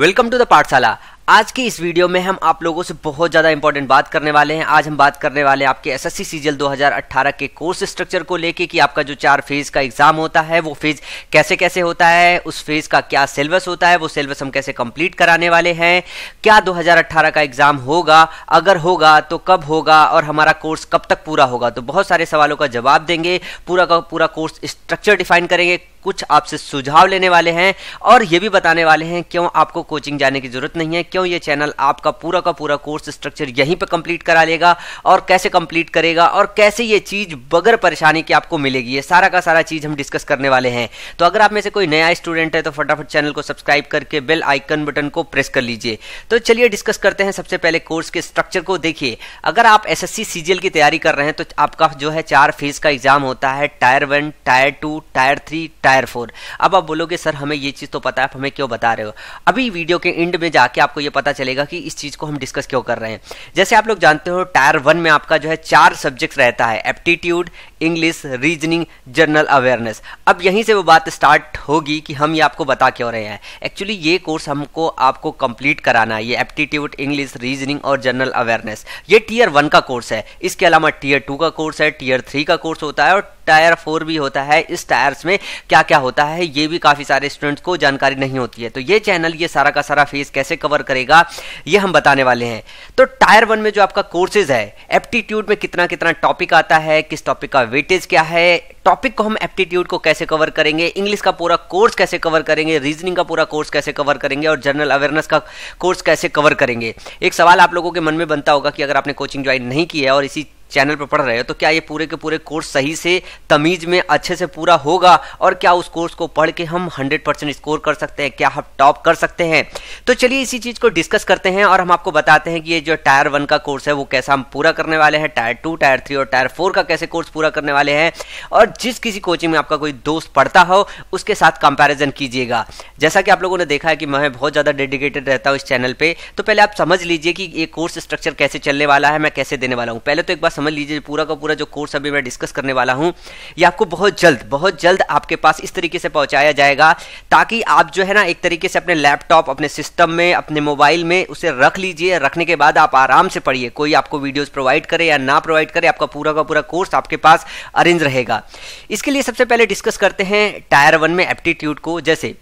welcome to the पाठशाला आज की इस वीडियो में हम आप लोगों से बहुत ज़्यादा इंपॉर्टेंट बात करने वाले हैं आज हम बात करने वाले हैं आपके एस एस सी सीजल दो के कोर्स स्ट्रक्चर को लेके कि आपका जो चार फेज़ का एग्ज़ाम होता है वो फेज़ कैसे कैसे होता है उस फेज़ का क्या सिलेबस होता है वो सिलेबस हम कैसे कंप्लीट कराने वाले हैं क्या दो का एग्ज़ाम होगा अगर होगा तो कब होगा और हमारा कोर्स कब तक पूरा होगा तो बहुत सारे सवालों का जवाब देंगे पूरा का पूरा कोर्स स्ट्रक्चर डिफाइन करेंगे कुछ आपसे सुझाव लेने वाले हैं और ये भी बताने वाले हैं क्यों आपको कोचिंग जाने की ज़रूरत नहीं है क्यों ये चैनल आपका पूरा का पूरा कोर्स स्ट्रक्चर यहीं पर कंप्लीट करा लेगा और कैसे कंप्लीट करेगा और कैसे ये चीज़ बगैर परेशानी की आपको मिलेगी ये सारा का सारा चीज़ हम डिस्कस करने वाले हैं तो अगर आप में से कोई नया स्टूडेंट है तो फटाफट चैनल को सब्सक्राइब करके बेल आइकन बटन को प्रेस कर लीजिए तो चलिए डिस्कस करते हैं सबसे पहले कोर्स के स्ट्रक्चर को देखिए अगर आप एस एस की तैयारी कर रहे हैं तो आपका जो है चार फेज का एग्जाम होता है tier one tier two tier three tier tier four अब आप बोलोगे सर हमें ये चीज़ तो पता है आप हमें क्यों बता रहे हो अभी वीडियो के एंड में जाके आपको ये पता चलेगा कि इस चीज़ को हम डिस्कस क्यों कर रहे हैं जैसे आप लोग जानते हो टायर वन में आपका जो है चार सब्जेक्ट रहता है aptitude English reasoning general awareness अब यहीं से वो बात स्टार्ट होगी कि हम ये आपको बता क्यों रहे हैं एक्चुअली ये कोर्स हमको आपको कंप्लीट कराना है ये एप्टीट्यूड इंग्लिश रीजनिंग और जनरल अवेयरनेस ये टीयर वन का कोर्स है इसके अलावा टीयर टू का कोर्स है टीयर थ्री का कोर्स होता है और टायर फोर भी होता है इस टायर्स में क्या क्या होता है ये भी काफ़ी सारे स्टूडेंट्स को जानकारी नहीं होती है तो ये चैनल ये सारा का सारा फेस कैसे कवर करेगा ये हम बताने वाले हैं तो टायर वन में जो आपका कोर्सेज है एप्टीट्यूड में कितना कितना टॉपिक आता है किस टॉपिक का वेटेज क्या है टॉपिक को हम एप्टीट्यूड को कैसे कवर करेंगे इंग्लिश का पूरा कोर्स कैसे कवर करेंगे रीजनिंग का पूरा कोर्स कैसे कवर करेंगे और जनरल अवेयरनेस का कोर्स कैसे कवर करेंगे एक सवाल आप लोगों के मन में बनता होगा कि अगर आपने कोचिंग ज्वाइन नहीं की है और इसी चैनल पर पढ़ रहे हो तो क्या ये पूरे के पूरे कोर्स सही से तमीज में अच्छे से पूरा होगा और क्या उस कोर्स को पढ़ के हम 100 परसेंट स्कोर कर सकते हैं क्या हम टॉप कर सकते हैं तो चलिए इसी चीज़ को डिस्कस करते हैं और हम आपको बताते हैं कि ये जो टायर वन का कोर्स है वो कैसा हम पूरा करने वाले हैं टायर टू टायर थ्री और टायर फोर का कैसे कोर्स पूरा करने वाले हैं और मतलब जिस किसी कोचिंग में आपका कोई दोस्त पढ़ता हो उसके साथ कंपैरिजन कीजिएगा जैसा कि आप लोगों ने देखा है कि मैं बहुत ज़्यादा डेडिकेटेड रहता हूँ इस चैनल पे तो पहले आप समझ लीजिए कि ये कोर्स स्ट्रक्चर कैसे चलने वाला है मैं कैसे देने वाला हूँ पहले तो एक बार समझ लीजिए पूरा का पूरा जो कोर्स अभी मैं डिस्कस करने वाला हूँ ये आपको बहुत जल्द बहुत जल्द आपके पास इस तरीके से पहुँचाया जाएगा ताकि आप जो है ना एक तरीके से अपने लैपटॉप अपने सिस्टम में अपने मोबाइल में उसे रख लीजिए रखने के बाद आप आराम से पढ़िए कोई आपको वीडियोज़ प्रोवाइड करे या ना प्रोवाइड करे आपका पूरा का पूरा कोर्स आपके पास अरेंज रहेगा इसके लिए सबसे पहले डिस्कस करते हैं टायर वन में एप्टीट्यूड को जैसे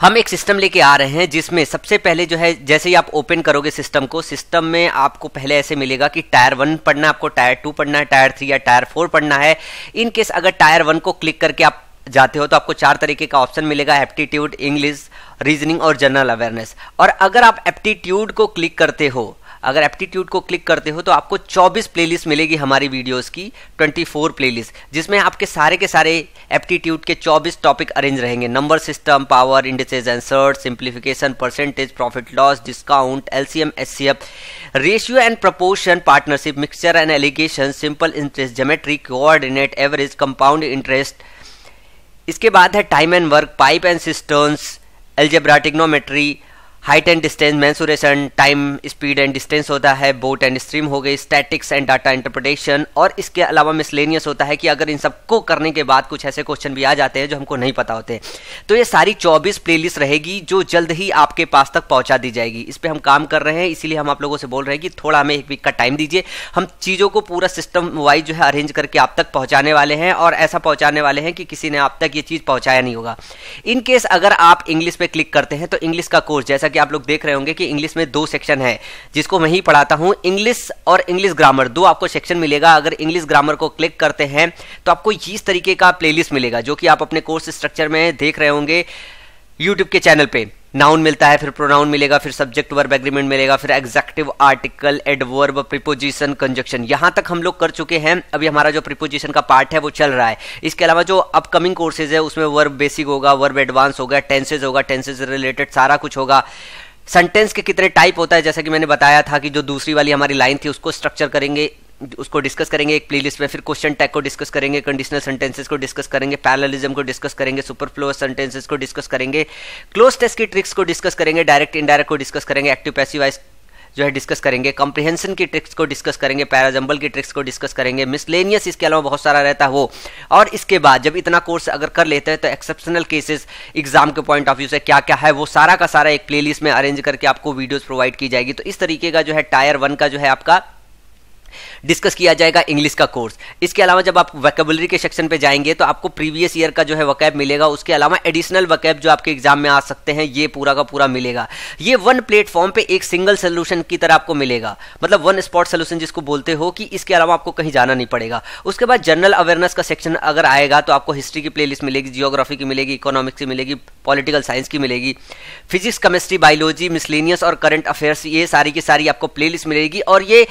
हम एक सिस्टम लेके आ रहे हैं जिसमें सबसे पहले जो है जैसे ही आप ओपन करोगे सिस्टम को सिस्टम में आपको पहले ऐसे मिलेगा कि टायर वन पढ़ना है आपको टायर टू पढ़ना है टायर थ्री या टायर फोर पढ़ना है इन केस अगर टायर वन को क्लिक करके आप जाते हो तो आपको चार तरीके का ऑप्शन मिलेगा एप्टीट्यूड इंग्लिश रीजनिंग और जनरल अवेयरनेस और अगर आप एप्टीट्यूड को क्लिक करते हो अगर एप्टीट्यूड को क्लिक करते हो तो आपको 24 प्लेलिस्ट मिलेगी हमारी वीडियोस की 24 प्लेलिस्ट जिसमें आपके सारे के सारे एप्टीट्यूड के 24 टॉपिक अरेंज रहेंगे नंबर सिस्टम पावर इंडेसेज एंसर्ट simplification percentage profit loss discount L C M S C F ratio and proportion partnership mixture and alligation simple interest geometric coordinate average compound interest इसके बाद है time and work pipe and cisterns algebra trigonometry height and distance mensuration time speed and distance होता है boat and stream हो गई statics and data interpretation और इसके अलावा मिसलेनियस होता है कि अगर इन सबको करने के बाद कुछ ऐसे क्वेश्चन भी आ जाते हैं जो हमको नहीं पता होते तो ये सारी 24 प्लेलिस्ट रहेगी जो जल्द ही आपके पास तक पहुंचा दी जाएगी इस पर हम काम कर रहे हैं इसीलिए हम आप लोगों से बोल रहे हैं कि थोड़ा हमें एक वीक का टाइम दीजिए हम चीज़ों को पूरा सिस्टम वाइज जो है अरेंज करके आप तक पहुँचाने वाले हैं और ऐसा पहुँचाने वाले हैं कि किसी ने आप तक ये चीज़ पहुँचाया नहीं होगा इनकेस अगर आप इंग्लिश पर क्लिक करते हैं तो इंग्लिश का कोर्स जैसा कि कि आप लोग देख रहे होंगे कि इंग्लिश में दो सेक्शन है जिसको मैं ही पढ़ाता हूँ इंग्लिश और इंग्लिश ग्रामर दो आपको सेक्शन मिलेगा अगर इंग्लिश ग्रामर को क्लिक करते हैं तो आपको इस तरीके का प्लेलिस्ट मिलेगा जो कि आप अपने कोर्स स्ट्रक्चर में देख रहे होंगे यूट्यूब के चैनल पर नाउन मिलता है फिर प्रोनाउन मिलेगा फिर सब्जेक्ट वर्ब एग्रीमेंट मिलेगा फिर adjective article adverb preposition conjunction यहां तक हम लोग कर चुके हैं अभी हमारा जो प्रिपोजिशन का पार्ट है वो चल रहा है इसके अलावा जो अपकमिंग कोर्सेज है उसमें वर्ब बेसिक होगा वर्ब एडवांस होगा टेंसेज होगा टेंसेज रिलेटेड सारा कुछ होगा सेंटेंस के कितने टाइप होता है जैसा कि मैंने बताया था कि जो दूसरी वाली हमारी लाइन थी उसको स्ट्रक्चर करेंगे उसको डिस्कस करेंगे एक प्लेलिस्ट में फिर क्वेश्चन टैग को डिस्कस करेंगे कंडीशनल सेंटेंसेस को डिस्कस करेंगे पैरलिज्म को डिस्कस करेंगे सुपर फ्लो सेंटेंसेस को डिस्कस करेंगे क्लोज टेस्ट की ट्रिक्स को डिस्कस करेंगे डायरेक्ट इनडायरेक्ट को डिस्कस करेंगे एक्टिव पैसिव वाइज जो है डिस्कस करेंगे कॉम्प्रिहेंशन की ट्रिक्स को डिस्कस करेंगे पैराजम्बल की ट्रिक्स को डिस्कस करेंगे मिसलेनियस इसके अलावा बहुत सारा रहता है वो और इसके बाद जब इतना कोर्स अगर कर लेते हैं तो एक्सेप्शनल केसेस एग्जाम के पॉइंट ऑफ व्यू से क्या क्या है वो सारा का सारा एक प्लेलिस्ट में अरेंज करके आपको वीडियोज़ प्रोवाइड की जाएगी तो इस तरीके का जो है टायर वन का जो है आपका डिस्कस किया जाएगा इंग्लिश का कोर्स इसके अलावा जब आप वैकेबलरी के सेक्शन पे जाएंगे तो आपको प्रीवियस ईयर का जो है वकैब मिलेगा उसके अलावा एडिशनल वकैब जो आपके एग्जाम में आ सकते हैं ये पूरा का पूरा मिलेगा ये वन प्लेटफॉर्म पे एक सिंगल सोल्यूशन की तरह आपको मिलेगा मतलब वन स्पॉट सोल्यूशन जिसको बोलते हो कि इसके अलावा आपको कहीं जाना नहीं पड़ेगा उसके बाद जनरल अवेयरनेस का सेक्शन अगर आएगा तो आपको हिस्ट्री की प्लेलिस्ट मिलेगी जियोग्राफी की मिलेगी इकोनॉमिक्स की मिलेगी पॉलिटिकल साइंस की मिलेगी फिजिक्स केमिस्ट्री बायोलॉजी मिसलेनियस और करंट अफेयर्स ये सारी की सारी आपको प्लेलिस्ट मिलेगी और ये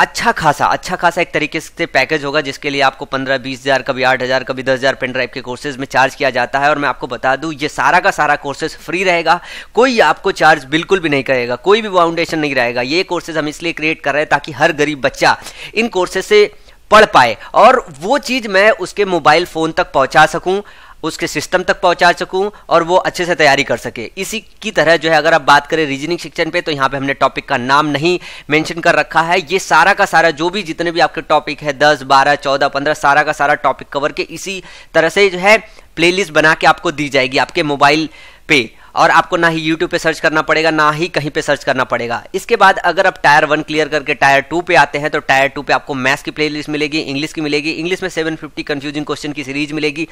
अच्छा खासा अच्छा खासा एक तरीके से पैकेज होगा जिसके लिए आपको पंद्रह बीस हज़ार कभी आठ हज़ार कभी दस हज़ार पेन ड्राइव के कोर्सेज में चार्ज किया जाता है और मैं आपको बता दूं ये सारा का सारा कोर्सेज फ्री रहेगा कोई आपको चार्ज बिल्कुल भी नहीं करेगा कोई भी फाउंडेशन नहीं रहेगा ये कोर्सेज हम इसलिए क्रिएट कर रहे हैं ताकि हर गरीब बच्चा इन कोर्सेज से पढ़ पाए और वो चीज़ मैं उसके मोबाइल फ़ोन तक पहुँचा सकूँ उसके सिस्टम तक पहुंचा सकूं और वो अच्छे से तैयारी कर सके इसी की तरह जो है अगर आप बात करें रीजनिंग शिक्षण पे तो यहाँ पे हमने टॉपिक का नाम नहीं मेंशन कर रखा है ये सारा का सारा जो भी जितने भी आपके टॉपिक है दस बारह चौदह पंद्रह सारा का सारा टॉपिक कवर के इसी तरह से जो है प्लेलिस्ट बना के आपको दी जाएगी आपके मोबाइल पे और आपको ना ही यूट्यूब पे सर्च करना पड़ेगा ना ही कहीं पे सर्च करना पड़ेगा इसके बाद अगर आप टायर वन क्लियर करके टायर टू पे आते हैं तो टायर टू पे आपको मैथ्स की प्लेलिस्ट मिलेगी इंग्लिश की मिलेगी इंग्लिश में 750 कंफ्यूजिंग क्वेश्चन की सीरीज मिलेगी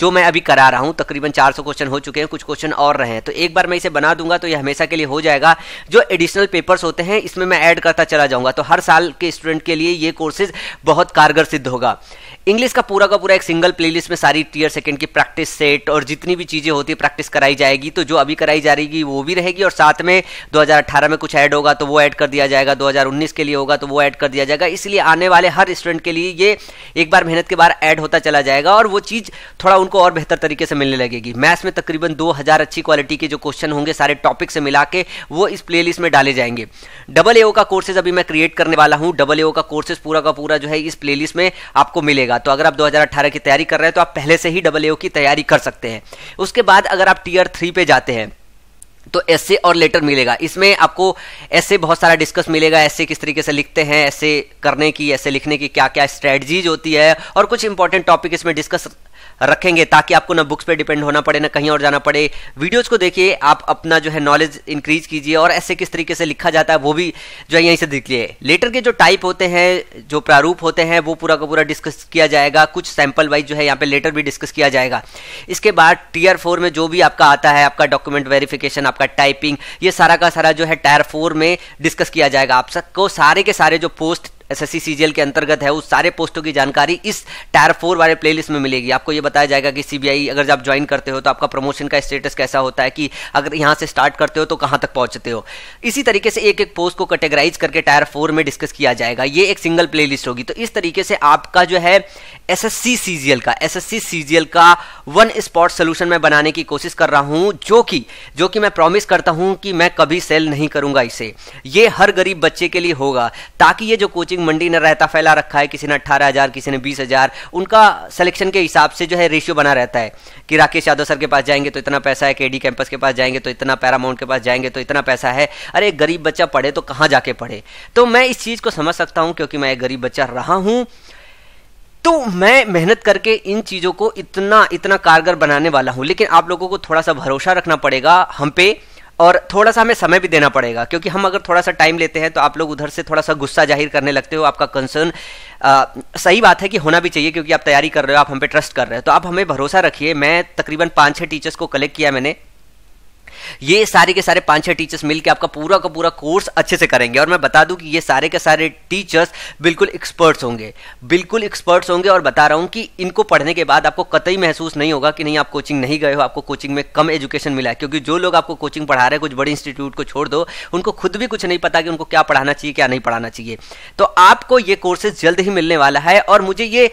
जो मैं अभी करा रहा हूँ तकरीबन 400 क्वेश्चन हो चुके हैं कुछ क्वेश्चन और रहे हैं तो एक बार मैं इसे बना दूंगा तो ये हमेशा के लिए हो जाएगा जो एडिशनल पेपर्स होते हैं इसमें मैं ऐड करता चला जाऊंगा तो हर साल के स्टूडेंट के लिए ये कोर्सेज बहुत कारगर सिद्ध होगा इंग्लिश का पूरा का पूरा एक सिंगल प्लेलिस्ट में सारी टीयर सेकंड की प्रैक्टिस सेट और जितनी भी चीज़ें होती है प्रैक्टिस कराई जाएगी तो जो अभी कराई जा रही वो भी रहेगी और साथ में 2018 में कुछ ऐड होगा तो वो ऐड कर दिया जाएगा 2019 के लिए होगा तो वो ऐड कर दिया जाएगा इसलिए आने वाले हर स्टूडेंट के लिए ये एक बार मेहनत के बाद ऐड होता चला जाएगा और वो चीज़ थोड़ा उनको और बेहतर तरीके से मिलने लगेगी मैथ्स में तकरीबन दो अच्छी क्वालिटी के जो क्वेश्चन होंगे सारे टॉपिक से मिला के वो इस प्ले में डाले जाएंगे डबल ए का कोर्सेज अभी मैं क्रिएट करने वाला हूँ डबल ए का कोर्सेज पूरा का पूरा जो है इस प्ले में आपको मिलेगा तो अगर आप दो की तैयारी कर रहे हैं तो आप पहले से ही डबल ए की तैयारी कर सकते हैं उसके बाद अगर आप टीयर थ्री पे जाते जाते हैं तो ऐसे और लेटर मिलेगा इसमें आपको ऐसे बहुत सारा डिस्कस मिलेगा ऐसे किस तरीके से लिखते हैं ऐसे करने की ऐसे लिखने की क्या क्या स्ट्रेटजीज होती है और कुछ इंपॉर्टेंट टॉपिक इसमें डिस्कस रखेंगे ताकि आपको ना बुक्स पे डिपेंड होना पड़े ना कहीं और जाना पड़े वीडियोज को देखिए आप अपना जो है नॉलेज इंक्रीज कीजिए और ऐसे किस तरीके से लिखा जाता है वो भी जो है यहीं से देख लिए लेटर के जो टाइप होते हैं जो प्रारूप होते हैं वो पूरा का पूरा डिस्कस किया जाएगा कुछ सैम्पल वाइज जो है यहाँ पे लेटर भी डिस्कस किया जाएगा इसके बाद टीयर फोर में जो भी आपका आता है आपका डॉक्यूमेंट वेरिफिकेशन आपका टाइपिंग ये सारा का सारा जो है टायर फोर में डिस्कस किया जाएगा आप सबको सारे के सारे जो पोस्ट एसएससी सीजीएल के अंतर्गत है उस सारे पोस्टों की जानकारी इस टायर फोर वाले प्लेलिस्ट में मिलेगी आपको ये बताया जाएगा कि सीबीआई अगर आप ज्वाइन करते हो तो आपका प्रमोशन का स्टेटस कैसा होता है कि अगर यहां से स्टार्ट करते हो तो कहां तक पहुंचते हो इसी तरीके से एक एक पोस्ट को कैटेगराइज करके टायर फोर में डिस्कस किया जाएगा ये एक सिंगल प्ले होगी तो इस तरीके से आपका जो है S S C C G L का S S C C G L का वन स्पॉट सोल्यूशन मैं बनाने की कोशिश कर रहा हूं जो कि जो कि मैं प्रॉमिस करता हूं कि मैं कभी सेल नहीं करूंगा इसे ये हर गरीब बच्चे के लिए होगा ताकि ये जो कोचिंग एक मंडी ने रहता फैला रखा है किसी ने अट्ठारह हज़ार किसी ने बीस हज़ार उनका सिलेक्शन के हिसाब से जो है रेशियो बना रहता है कि राकेश यादव सर के पास जाएंगे तो इतना पैसा है के डी कैंपस के पास जाएंगे तो इतना पैरामाउंट के पास जाएंगे तो इतना पैसा है अरे गरीब बच्चा पढ़े तो कहाँ जाके पढ़े तो मैं इस चीज़ को समझ सकता हूँ क्योंकि मैं एक गरीब बच्चा रहा हूँ तो मैं मेहनत करके इन चीज़ों को इतना इतना कारगर बनाने वाला हूँ लेकिन आप लोगों को थोड़ा सा भरोसा रखना पड़ेगा हम पे और थोड़ा सा हमें समय भी देना पड़ेगा क्योंकि हम अगर थोड़ा सा टाइम लेते हैं तो आप लोग उधर से थोड़ा सा गुस्सा जाहिर करने लगते हो आपका कंसर्न सही बात है कि होना भी चाहिए क्योंकि आप तैयारी कर रहे हो आप हम पे ट्रस्ट कर रहे हो तो आप हमें भरोसा रखिए मैं तकरीबन पाँच छः टीचर्स को कलेक्ट किया मैंने ये सारे के सारे पांच छह टीचर्स मिलकर आपका पूरा का पूरा कोर्स अच्छे से करेंगे और मैं बता दूं कि ये सारे के सारे टीचर्स बिल्कुल एक्सपर्ट्स होंगे बिल्कुल एक्सपर्ट्स होंगे और बता रहा हूं कि इनको पढ़ने के बाद आपको कतई महसूस नहीं होगा कि नहीं आप कोचिंग नहीं गए हो आपको कोचिंग में कम एजुकेशन मिला है क्योंकि जो लोग आपको कोचिंग पढ़ा रहे हैं कुछ बड़े इंस्टीट्यूट को छोड़ दो उनको खुद भी कुछ नहीं पता कि उनको क्या पढ़ाना चाहिए क्या नहीं पढ़ाना चाहिए तो आपको ये कोर्सेज जल्द ही मिलने वाला है और मुझे ये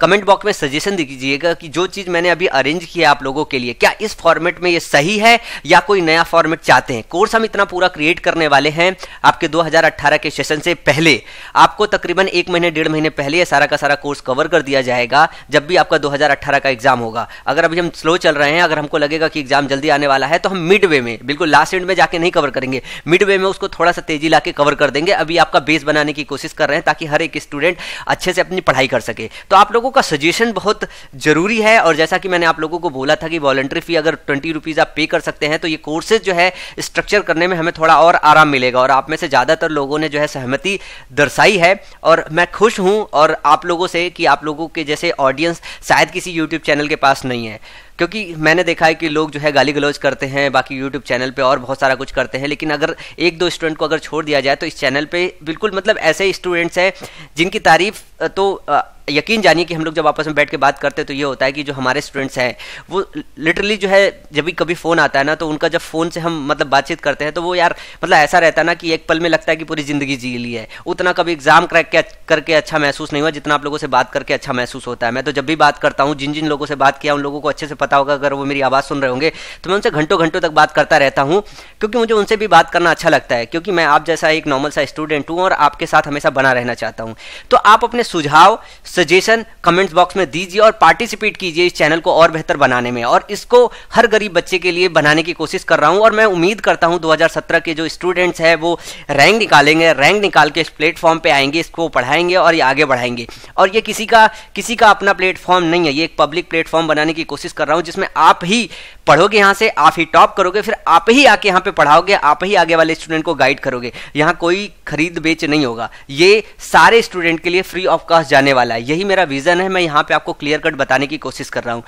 कमेंट बॉक्स में सजेशन दीजिएगा कि जो चीज़ मैंने अभी अरेंज किया आप लोगों के लिए क्या इस फॉर्मेट में ये सही है या कोई कोई नया फॉर्मेट चाहते हैं कोर्स हम इतना पूरा क्रिएट करने वाले हैं आपके 2018 के सेशन से पहले आपको तकरीबन एक महीने डेढ़ महीने पहले यह सारा का सारा कोर्स कवर कर दिया जाएगा जब भी आपका 2018 का एग्जाम होगा अगर अभी हम स्लो चल रहे हैं अगर हमको लगेगा कि एग्जाम जल्दी आने वाला है तो हम मिड वे में बिल्कुल लास्ट एंड में जाके नहीं कवर करेंगे मिड वे में उसको थोड़ा सा तेजी ला कवर कर देंगे अभी आपका बेस बनाने की कोशिश कर रहे हैं ताकि हर एक स्टूडेंट अच्छे से अपनी पढ़ाई कर सके तो आप लोगों का सजेशन बहुत जरूरी है और जैसा कि मैंने आप लोगों को बोला था कि वॉलंटरी फी अगर ट्वेंटी रुपीज़ आप पे कर सकते हैं तो ये कोर्सेज जो है स्ट्रक्चर करने में हमें थोड़ा और आराम मिलेगा और आप में से ज़्यादातर लोगों ने जो है सहमति दर्शाई है और मैं खुश हूँ और आप लोगों से कि आप लोगों के जैसे ऑडियंस शायद किसी यूट्यूब चैनल के पास नहीं है क्योंकि मैंने देखा है कि लोग जो है गाली गलौज करते हैं बाकी यूट्यूब चैनल पे और बहुत सारा कुछ करते हैं लेकिन अगर एक दो स्टूडेंट को अगर छोड़ दिया जाए तो इस चैनल पे बिल्कुल मतलब ऐसे स्टूडेंट्स हैं जिनकी तारीफ तो यकीन जानिए कि हम लोग जब आपस में बैठ के बात करते हैं तो ये होता है कि जो हमारे स्टूडेंट्स हैं वो लिटरली जो है जब भी कभी फ़ोन आता है ना तो उनका जब फ़ोन से हम मतलब बातचीत करते हैं तो वो यार मतलब ऐसा रहता है ना कि एक पल में लगता है कि पूरी ज़िंदगी जी ली है उतना कभी एग्ज़ाम क्रैक करके अच्छा महसूस नहीं हुआ जितना आप लोगों से बात करके अच्छा महसूस होता है मैं तो जब भी बात करता हूँ जिन जिन लोगों से बात किया उन लोगों को अच्छे से पता होगा अगर वो मेरी आवाज़ सुन रहे होंगे तो मैं उनसे घंटों घंटों तक बात करता रहता हूँ क्योंकि मुझे उनसे भी बात करना अच्छा लगता है क्योंकि मैं आप जैसा एक नॉर्मल सा स्टूडेंट हूँ और आपके साथ हमेशा बना रहना चाहता हूँ तो आप अपने सुझाव सजेशन कमेंट्स बॉक्स में दीजिए और पार्टिसिपेट कीजिए इस चैनल को और बेहतर बनाने में और इसको हर गरीब बच्चे के लिए बनाने की कोशिश कर रहा हूँ और मैं उम्मीद करता हूँ दो के जो स्टूडेंट्स हैं वो रैंक निकालेंगे रैंक निकाल के इस प्लेटफॉर्म पर आएंगे इसको पढ़ाएंगे और ये आगे बढ़ाएंगे और ये किसी का किसी का अपना प्लेटफॉर्म नहीं है ये एक पब्लिक प्लेटफॉर्म बनाने की कोशिश कर रहा हूँ हूं जिसमें आप ही पढ़ोगे यहां से आप ही टॉप करोगे फिर आप ही आके यहां पे पढ़ाओगे आप ही आगे वाले स्टूडेंट को गाइड करोगे यहां कोई खरीद बेच नहीं होगा ये सारे स्टूडेंट के लिए फ्री ऑफ कॉस्ट जाने वाला है यही मेरा विजन है मैं यहां पे आपको क्लियर कट बताने की कोशिश कर रहा हूं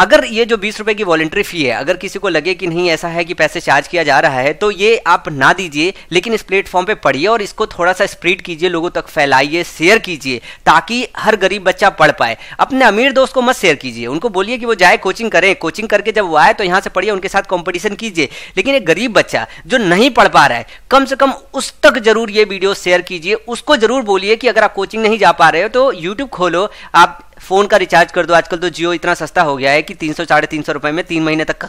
अगर ये जो बीस रुपये की वॉलेंट्री फ़ी है अगर किसी को लगे कि नहीं ऐसा है कि पैसे चार्ज किया जा रहा है तो ये आप ना दीजिए लेकिन इस प्लेटफॉर्म पे पढ़िए और इसको थोड़ा सा स्प्रीड कीजिए लोगों तक फैलाइए शेयर कीजिए ताकि हर गरीब बच्चा पढ़ पाए अपने अमीर दोस्त को मत शेयर कीजिए उनको बोलिए कि वो जाए कोचिंग करें कोचिंग करके जब वो आए तो यहाँ से पढ़िए उनके साथ कॉम्पिटिशन कीजिए लेकिन एक गरीब बच्चा जो नहीं पढ़ पा रहा है कम से कम उस तक जरूर ये वीडियो शेयर कीजिए उसको जरूर बोलिए कि अगर आप कोचिंग नहीं जा पा रहे हो तो यूट्यूब खोलो आप फ़ोन का रिचार्ज कर दो आजकल तो जियो इतना सस्ता हो गया है कि तीन सौ साढ़े तीन सौ रुपए में तीन महीने तक का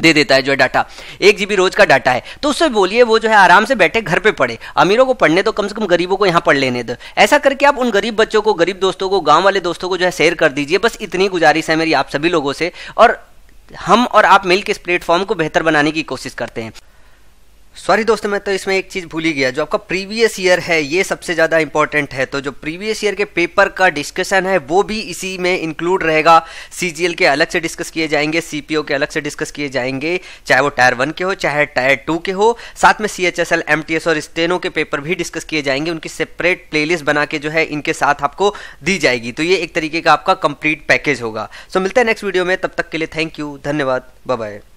दे देता है जो है डाटा एक जीबी रोज का डाटा है तो उससे बोलिए वो जो है आराम से बैठे घर पे पढ़े अमीरों को पढ़ने तो कम से कम गरीबों को यहाँ पढ़ लेने दो ऐसा करके आप उन गरीब बच्चों को गरीब दोस्तों को गांव वाले दोस्तों को जो है शेयर कर दीजिए बस इतनी गुजारिश है मेरी आप सभी लोगों से और हम और आप मिलकर इस प्लेटफॉर्म को बेहतर बनाने की कोशिश करते हैं सॉरी दोस्तों मैं तो इसमें एक चीज़ भूल ही गया जो आपका प्रीवियस ईयर है ये सबसे ज़्यादा इंपॉर्टेंट है तो जो प्रीवियस ईयर के पेपर का डिस्कशन है वो भी इसी में इंक्लूड रहेगा सीजीएल के अलग से डिस्कस किए जाएंगे सीपीओ के अलग से डिस्कस किए जाएंगे चाहे वो टायर वन के हो चाहे टायर टू के हो साथ में C H S L M T S और स्टेनो के पेपर भी डिस्कस किए जाएंगे उनकी सेपरेट प्लेलिस्ट बना के जो है इनके साथ आपको दी जाएगी तो ये एक तरीके का आपका कंप्लीट पैकेज होगा सो मिलते मिलता है नेक्स्ट वीडियो में तब तक के लिए थैंक यू धन्यवाद बाय